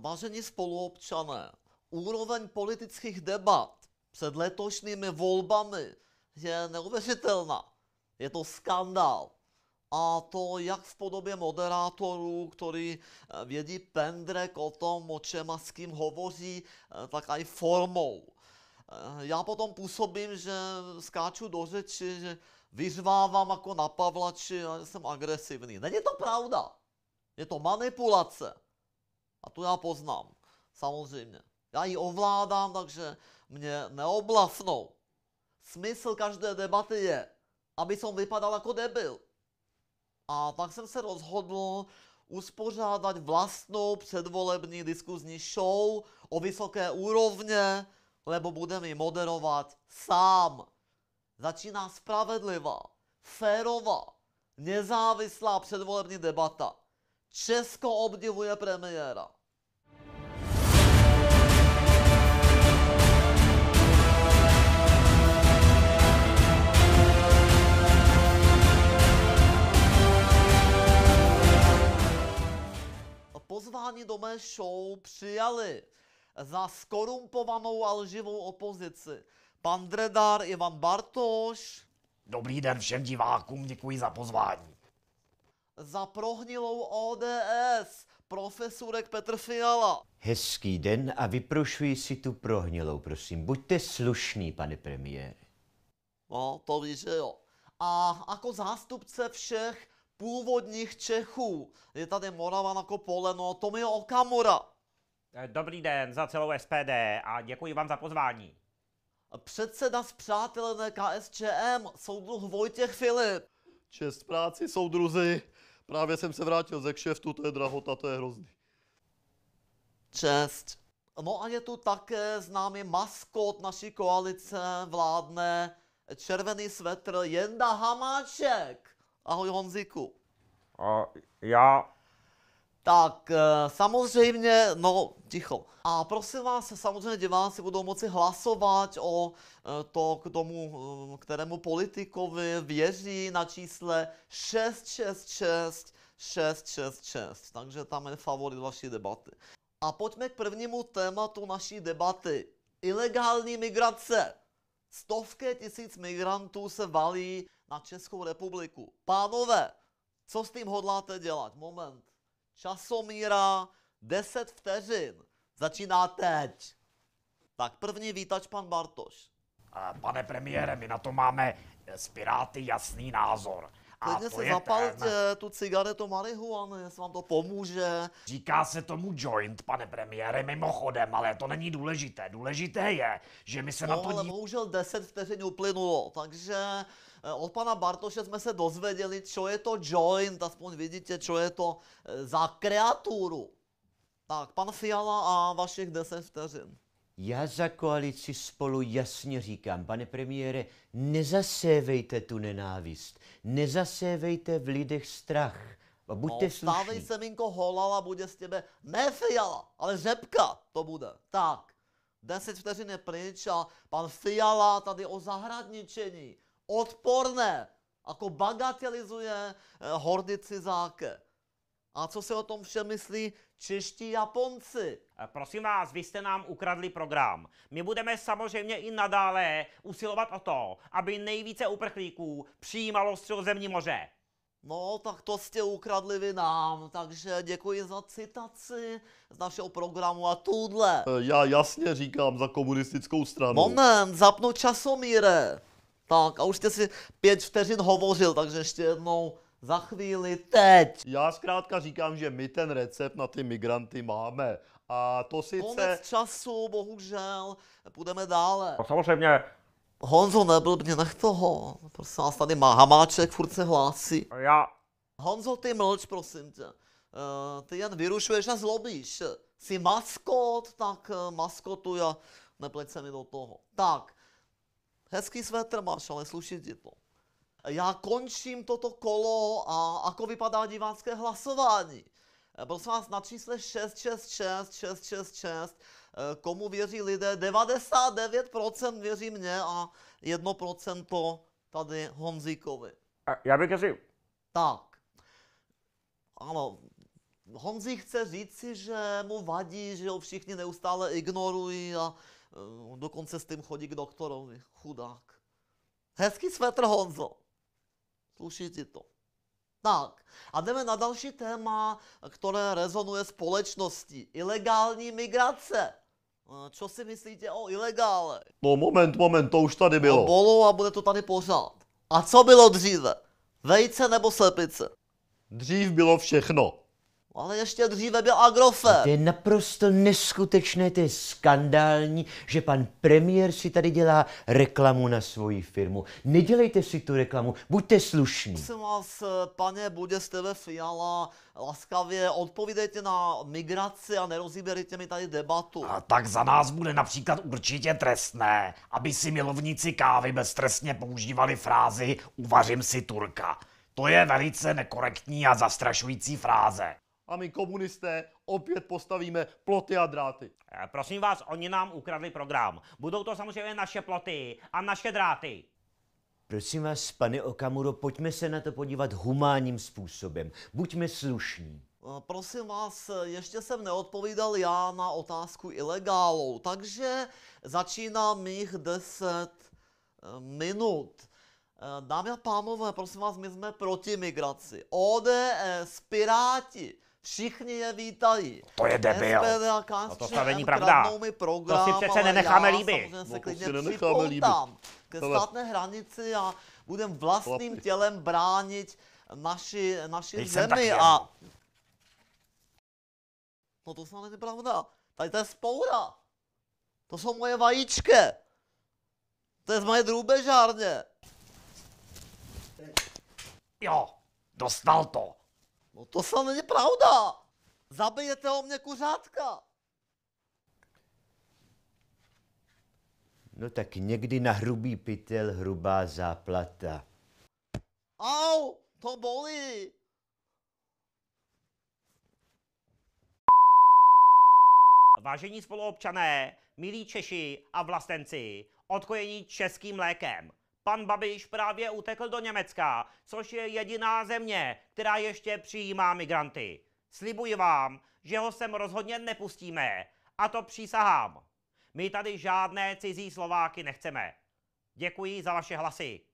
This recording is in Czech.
Vážení spoluobčané, úroveň politických debat před letošními volbami je neuvěřitelná. Je to skandál. A to jak v podobě moderátorů, který eh, vědí pendrek o tom, o čem a s kým hovoří, eh, tak i formou. Eh, já potom působím, že skáču do řeči, že vyřvávám jako na pavlači a jsem agresivní. Není to pravda. Je to manipulace. A tu já poznám, samozřejmě. Já ji ovládám, takže mě neoblafnou. Smysl každé debaty je, aby som vypadal jako debil. A tak jsem se rozhodl uspořádat vlastnou předvolební diskuzní show o vysoké úrovně, lebo budeme ji moderovat sám. Začíná spravedlivá, férová, nezávislá předvolební debata. Česko obdivuje premiéra. Pozvání do mé show přijali za skorumpovanou a lživou opozici. Pan Dredar, Ivan Bartoš. Dobrý den všem divákům, děkuji za pozvání za prohnilou ODS, profesurek Petr Fiala. Hezký den a vyprošuji si tu prohnilou, prosím. Buďte slušný, pane premiére. No, to víš, že jo. A jako zástupce všech původních Čechů je tady Moravan jako poleno To Tomio Okamura. Eh, dobrý den za celou SPD a děkuji vám za pozvání. Předseda přátelé KSČM, soudruh Vojtěch Filip. Čest práci, soudruzi. Právě jsem se vrátil ze kšeftu, to je drahota, to je hrozný. Čest. No a je tu také známý maskot naší koalice, vládne červený svetr Jenda Hamáček. Ahoj Honziku. A já tak eh, samozřejmě, no ticho. A prosím vás, samozřejmě diváci budou moci hlasovat o eh, to, k tomu, eh, kterému politikovi věří na čísle 666 666. Takže tam je favorit vaší debaty. A pojďme k prvnímu tématu naší debaty. Ilegální migrace. Stovky tisíc migrantů se valí na Českou republiku. Pánové, co s tím hodláte dělat? Moment časomíra 10 vteřin. Začíná teď. Tak první vítač pan Bartoš. Pane premiére, my na to máme s eh, Piráty jasný názor. A Klidně si zapalte ten... tu cigaretu marihuany, jestli vám to pomůže. Říká se tomu joint, pane premiére, mimochodem, ale to není důležité. Důležité je, že my se no, na to... ale dí... bohužel 10 vteřin uplynulo, takže Eh, od pana Bartoše jsme se dozvěděli, co je to joint, aspoň vidíte, co je to eh, za kreaturu. Tak, pan Fiala a vašich 10 vteřin. Já za koalici spolu jasně říkám, pane premiére, nezasévejte tu nenávist, nezasévejte v lidech strach. A buďte no, slušní. se, Minko, holala, bude z tebe ne Fiala, ale Řepka to bude. Tak, 10 vteřin je pryč a pan Fiala tady o zahradničení odporné. jako bagatelizuje eh, hordy cizáke. A co si o tom vše myslí čeští Japonci? Eh, prosím vás, vy jste nám ukradli program. My budeme samozřejmě i nadále usilovat o to, aby nejvíce uprchlíků přijímalo středozemní moře. No, tak to jste ukradli vy nám, takže děkuji za citaci z našeho programu a tuhle. Eh, já jasně říkám za komunistickou stranu. Moment, zapnu časomíre. Tak a už jste si pět vteřin hovořil, takže ještě jednou za chvíli teď. Já zkrátka říkám, že my ten recept na ty migranty máme. A to sice... Konec času, bohužel, půjdeme dále. No samozřejmě. Honzo, nebyl mě nech toho. Prosím vás, tady má hamáček, furt se hlásí. Já... Honzo, ty mlč, prosím tě. Uh, ty jen vyrušuješ a zlobíš. Jsi maskot, tak eh, maskotuj a nepleť se mi do toho. Tak, Hezký svetr máš, ale sluší ti to. Já končím toto kolo a ako vypadá divácké hlasování. jsem vás, na čísle 666, 666, komu věří lidé? 99% věří mně a 1% to tady Honzíkovi. A já bych řekl. Tak. Ano, Honzík chce říci, že mu vadí, že ho všichni neustále ignorují a On eh, dokonce s tím chodí k doktorovi, chudák. Hezký svetr Honzo. Sluší ti to. Tak, a jdeme na další téma, které rezonuje společností. Ilegální migrace. Eh, co si myslíte o ilegále? No moment, moment, to už tady bylo. No, bolo a bude to tady pořád. A co bylo dříve? Vejce nebo slepice? Dřív bylo všechno. Ale ještě dříve byl Agrofer. To je naprosto neskutečné, to je skandální, že pan premiér si tady dělá reklamu na svoji firmu. Nedělejte si tu reklamu, buďte slušní. Prosím vás, pane, bude z tebe Fiala, laskavě odpovídejte na migraci a nerozíberejte mi tady debatu. A tak za nás bude například určitě trestné, aby si milovníci kávy beztrestně používali frázi uvařím si Turka. To je velice nekorektní a zastrašující fráze a my komunisté opět postavíme ploty a dráty. Eh, prosím vás, oni nám ukradli program. Budou to samozřejmě naše ploty a naše dráty. Prosím vás, pane Okamuro, pojďme se na to podívat humánním způsobem. Buďme slušní. Eh, prosím vás, eh, ještě jsem neodpovídal já na otázku ilegálů, takže začínám mých 10 minut. Dámy a pánové, prosím vás, my jsme proti migraci. ODS, Piráti, Všichni je vítají. To je debil. SPD, a to se není pravda. Program, to si přece nenecháme líbit. No, se klidně si Ke státné hranici a budem vlastním Chlapi. tělem bránit naši, naši zemi a... No to snad není pravda. Tady to je spoura. To jsou moje vajíčky. To je z moje drůbežárně. Jo, dostal to. No to snad není pravda. Zabijete o mě kuřátka. No tak někdy na hrubý pytel hrubá záplata. Au, to bolí. Vážení spoluobčané, milí Češi a vlastenci, odkojení českým lékem. Pan Babiš právě utekl do Německa, což je jediná země, která ještě přijímá migranty. Slibuji vám, že ho sem rozhodně nepustíme. A to přísahám. My tady žádné cizí Slováky nechceme. Děkuji za vaše hlasy.